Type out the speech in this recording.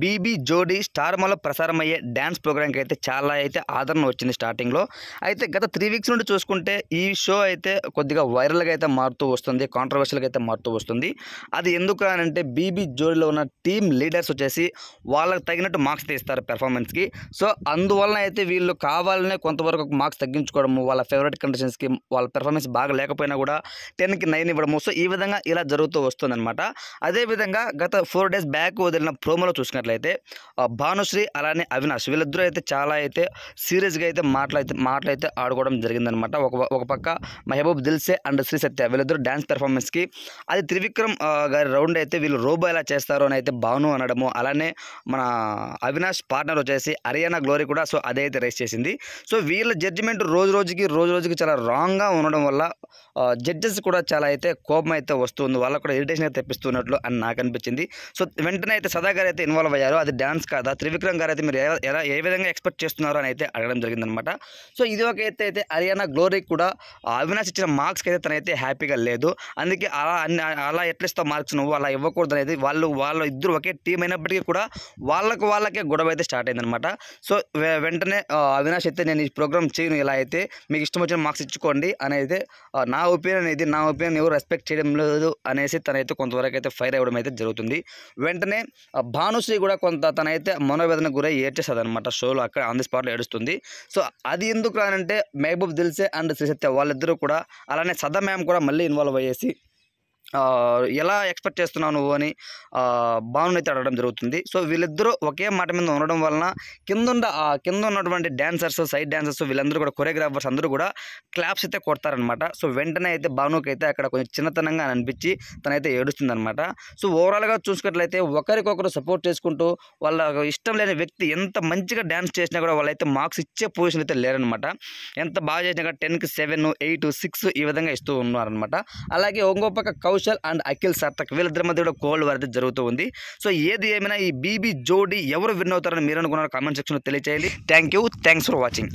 BB జోడీ ప్రసారం ప్రసారమయ్యే డ్యాన్స్ ప్రోగ్రామ్కి అయితే చాలా అయితే ఆదరణ వచ్చింది స్టార్టింగ్లో అయితే గత త్రీ వీక్స్ నుండి చూసుకుంటే ఈ షో అయితే కొద్దిగా వైరల్గా అయితే మారుతూ వస్తుంది కాంట్రవర్షియల్గా అయితే మారుతూ వస్తుంది అది ఎందుకు అని అంటే బీబీ జోడీలో ఉన్న టీమ్ లీడర్స్ వచ్చేసి వాళ్ళకి తగినట్టు మార్క్స్ తీస్తారు పెర్ఫార్మెన్స్కి సో అందువలన అయితే వీళ్ళు కావాలనే కొంతవరకు మార్క్స్ తగ్గించుకోవడము వాళ్ళ ఫేవరెట్ కండిషన్స్కి వాళ్ళ పెర్ఫార్మెన్స్ బాగా లేకపోయినా కూడా టెన్కి నైన్ ఇవ్వడము సో ఈ విధంగా ఇలా జరుగుతూ వస్తుందన్నమాట అదేవిధంగా గత ఫోర్ డేస్ బ్యాక్ వదిలిన ప్రోమోలో చూసి చూసుకున్నట్లయితే భానుశ్రీ అలానే అవినాష్ వీళ్ళిద్దరూ అయితే చాలా అయితే సీరియస్గా అయితే మాటలైతే మాటలైతే ఆడుకోవడం జరిగిందనమాట ఒక ఒక పక్క మహబూబ్ దిల్సే అండ్ శ్రీ సత్య వీళ్ళిద్దరూ డ్యాన్స్ పెర్ఫార్మెన్స్కి అది త్రివిక్రమ్ గారి రౌండ్ అయితే వీళ్ళు రోబో ఎలా చేస్తారు అని అయితే భాను అనడము అలానే మన అవినాష్ పార్ట్నర్ వచ్చేసి హరియానా గ్లోరీ కూడా సో అదే అయితే రేస్ చేసింది సో వీళ్ళ జడ్జిమెంట్ రోజు రోజుకి రోజు రోజుకి చాలా రాంగ్గా ఉండడం వల్ల జడ్జెస్ కూడా చాలా అయితే కోపం అయితే వస్తుంది వాళ్ళకు కూడా ఇరిటేషన్ అయితే తెప్పిస్తున్నట్లు అని నాకు అనిపించింది సో వెంటనే అయితే సదాగారు అయితే ఇన్వాల్వ్ ఇన్వాల్వ్ అయ్యారు అది డ్యాన్స్ కాదా త్రివిక్రమ్ గారు అయితే మీరు ఎలా ఏ విధంగా ఎక్స్పెక్ట్ చేస్తున్నారు అని అయితే అడగడం జరిగిందనమాట సో ఇది ఒక అయితే అయితే అరియానా గ్లోరీకి కూడా అవినాష్ ఇచ్చిన మార్క్స్కి అయితే తనైతే హ్యాపీగా లేదు అందుకే అలా అలా ఎట్లా మార్క్స్ నువ్వు అలా ఇవ్వకూడదు అనేది వాళ్ళు వాళ్ళు ఇద్దరు ఒకే టీం అయినప్పటికీ కూడా వాళ్ళకు వాళ్ళకే గొడవ అయితే స్టార్ట్ అయిందనమాట సో వెంటనే అవినాష్ అయితే నేను ఈ ప్రోగ్రామ్ చేయను ఇలా అయితే మీకు ఇష్టం వచ్చిన మార్క్స్ ఇచ్చుకోండి అనేది నా ఒపీనియన్ ఇది నా ఒపీనియన్ ఎవరు రెస్పెక్ట్ చేయడం లేదు అనేసి తనైతే కొంతవరకు అయితే ఫైర్ అవ్వడం అయితే జరుగుతుంది వెంటనే భానుస్ శ్రీ కూడా కొంత తనైతే మనోవేదన గురై ఏడ్చేస్తుంది అనమాట షోలో అక్కడ ఆన్ ది స్పాట్లో ఏడుస్తుంది సో అది ఎందుకు రానంటే మహబూబ్ దిల్సే అండ్ శ్రీసత్య వాళ్ళిద్దరూ కూడా అలానే సదా మ్యామ్ కూడా మళ్ళీ ఇన్వాల్వ్ అయ్యేసి ఎలా ఎక్స్పెక్ట్ చేస్తున్నావు నువ్వు అని భావనైతే అడగడం జరుగుతుంది సో వీళ్ళిద్దరూ ఒకే మాట మీద ఉండడం వలన కింద కింద ఉన్నటువంటి డ్యాన్సర్స్ సైడ్ డ్యాన్సర్స్ వీళ్ళందరూ కూడా కొరియోగ్రాఫర్స్ అందరూ కూడా క్లాప్స్ అయితే కొడతారనమాట సో వెంటనే అయితే భానుకి అయితే అక్కడ కొంచెం చిన్నతనంగా అనిపించి తనైతే ఏడుస్తుందనమాట సో ఓవరాల్గా చూసుకున్నట్లయితే ఒకరికొకరు సపోర్ట్ చేసుకుంటూ వాళ్ళ ఇష్టం లేని వ్యక్తి ఎంత మంచిగా డ్యాన్స్ చేసినా కూడా వాళ్ళైతే మార్క్స్ ఇచ్చే పొజిషన్ అయితే లేరనమాట ఎంత బాగా చేసినా కూడా టెన్కి సెవెన్ ఎయిట్ సిక్స్ ఈ విధంగా ఇస్తూ ఉన్నారనమాట అలాగే ఇంకో పక్క కౌ కౌశల్ అండ్ అఖిల్ సార్థక్ వీళ్ళిద్దరి మధ్య కూడా కోల్డ్ వార్ అయితే జరుగుతూ ఉంది సో ఏది ఏమైనా ఈ బీబీ జోడీ ఎవరు విన్ అవుతారని మీరు అనుకున్నారో కామెంట్ సెక్షన్లో తెలియజేయండి thank you thanks for watching